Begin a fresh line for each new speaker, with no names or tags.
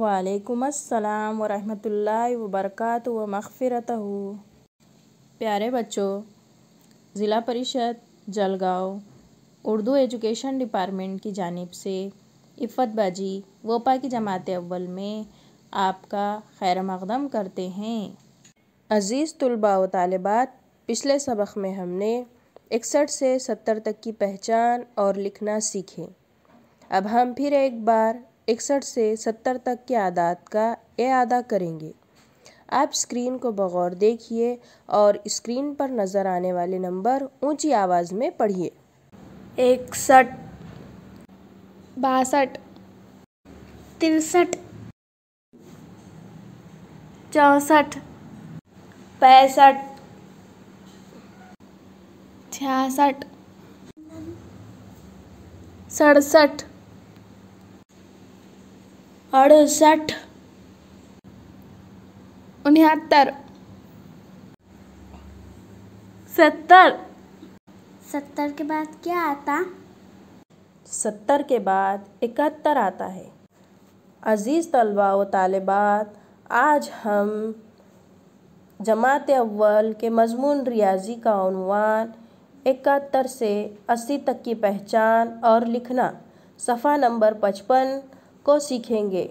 वालेकुम अस्सलाम वरहमतुल्लाहि वबरकत व मगफ़रत प्यारे बच्चों ज़िला परिषद जलगाँव उर्दू एजुकेशन डिपार्टमेंट की जानिब से इफ़तबाजी वोपा की जमात अव्वल में आपका खैर मकदम करते हैं अज़ीज़ तलबा व तालबात पिछले सबक में हमने इकसठ से सत्तर तक की पहचान और लिखना सीखे अब हम फिर एक बार इकसठ से सत्तर तक के आदात का ए अदा करेंगे आप स्क्रीन को बगौर देखिए और स्क्रीन पर नज़र आने वाले नंबर ऊंची आवाज़ में पढ़िए
इकसठ बासठ तिरसठ चौंसठ पैंसठ छियासठ सड़सठ अड़सठ उनहत्तर सत्तर सत्तर के बाद
क्या आता सत्तर के बाद इकहत्तर आता है अज़ीज़ तलबा व तालबात आज हम जमात अव्वल के मजमून रियाजी का अनवान इकहत्तर से अस्सी तक की पहचान और लिखना सफ़ा नंबर पचपन को सीखेंगे